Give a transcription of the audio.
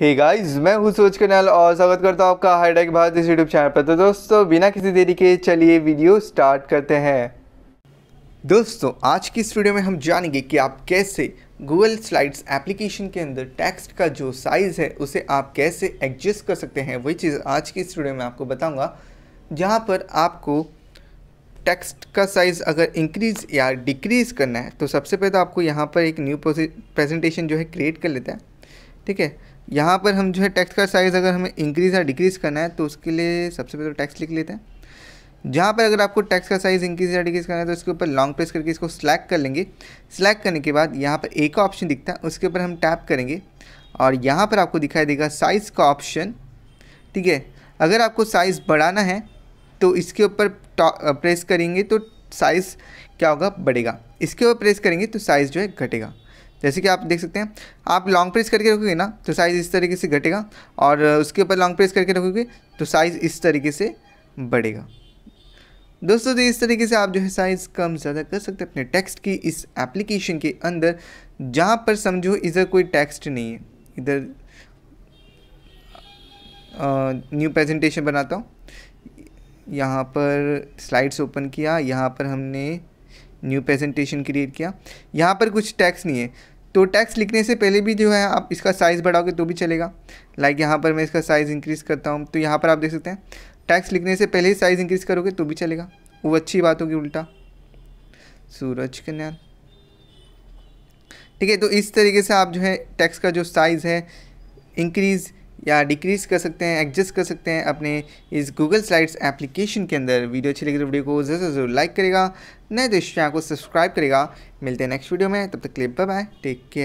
hey guys मैं हूँ सूरज कनाल और स्वागत करता हूँ आपका हाईटेक भारत इस यूट्यूब चैनल पर तो दोस्तों बिना किसी देरी के चलिए वीडियो स्टार्ट करते हैं दोस्तों आज की इस वीडियो में हम जानेंगे कि आप कैसे गूगल स्लाइड्स एप्लीकेशन के अंदर टेक्स्ट का जो साइज़ है उसे आप कैसे एडजस्ट कर सकते हैं वही चीज़ आज की इस वीडियो में आपको बताऊँगा जहाँ पर आपको टेक्स्ट का साइज़ अगर इंक्रीज़ या डिक्रीज़ करना है तो सबसे पहले तो आपको यहाँ पर एक न्यू प्रेजेंटेशन जो है क्रिएट कर लेता है ठीक है यहाँ पर हम जो है टैक्स का साइज़ अगर हमें इंक्रीज़ या डिक्रीज़ करना है तो उसके लिए सबसे पहले टैक्स लिख लेते हैं जहाँ पर अगर आपको टैक्स का साइज़ इंक्रीज या डिक्रीज करना है तो इसके ऊपर लॉन्ग प्रेस करके इसको स्लैक कर लेंगे स्लैक करने के बाद यहाँ पर एक ऑप्शन दिखता है उसके ऊपर हम टैप करेंगे और यहाँ पर आपको दिखाई देगा साइज़ का ऑप्शन ठीक है अगर आपको साइज़ बढ़ाना है तो इसके ऊपर प्रेस करेंगे तो साइज़ क्या होगा बढ़ेगा इसके ऊपर प्रेस करेंगे तो साइज़ जो है घटेगा जैसे कि आप देख सकते हैं आप लॉन्ग प्रेस करके रखोगे ना तो साइज़ इस तरीके से घटेगा और उसके ऊपर लॉन्ग प्रेस करके रखोगे तो साइज़ इस तरीके से बढ़ेगा दोस्तों तो इस तरीके से आप जो है साइज़ कम ज़्यादा कर सकते हैं अपने टेक्स्ट की इस एप्लीकेशन के अंदर जहाँ पर समझो इधर कोई टेक्स्ट नहीं है इधर न्यू प्रेजेंटेशन बनाता हूँ यहाँ पर स्लाइड्स ओपन किया यहाँ पर हमने न्यू प्रेजेंटेशन क्रिएट किया यहाँ पर कुछ टैक्स नहीं है तो टैक्स लिखने से पहले भी जो है आप इसका साइज़ बढ़ाओगे तो भी चलेगा लाइक यहाँ पर मैं इसका साइज़ इंक्रीज़ करता हूँ तो यहाँ पर आप देख सकते हैं टैक्स लिखने से पहले ही साइज़ इंक्रीज़ करोगे तो भी चलेगा वो अच्छी बात होगी उल्टा सूरज कन्याल ठीक है तो इस तरीके से आप जो है टैक्स का जो साइज़ है इंक्रीज़ या डिक्रीज़ कर सकते हैं एडजस्ट कर सकते हैं अपने इस गूगल स्लाइड्स एप्लीकेशन के अंदर वीडियो अच्छी लगी तो वीडियो को ज़रूर ज़रूर लाइक करेगा नए दृश्य चैनल को सब्सक्राइब करेगा मिलते हैं नेक्स्ट वीडियो में तब तक क्लिप बाय टेक केयर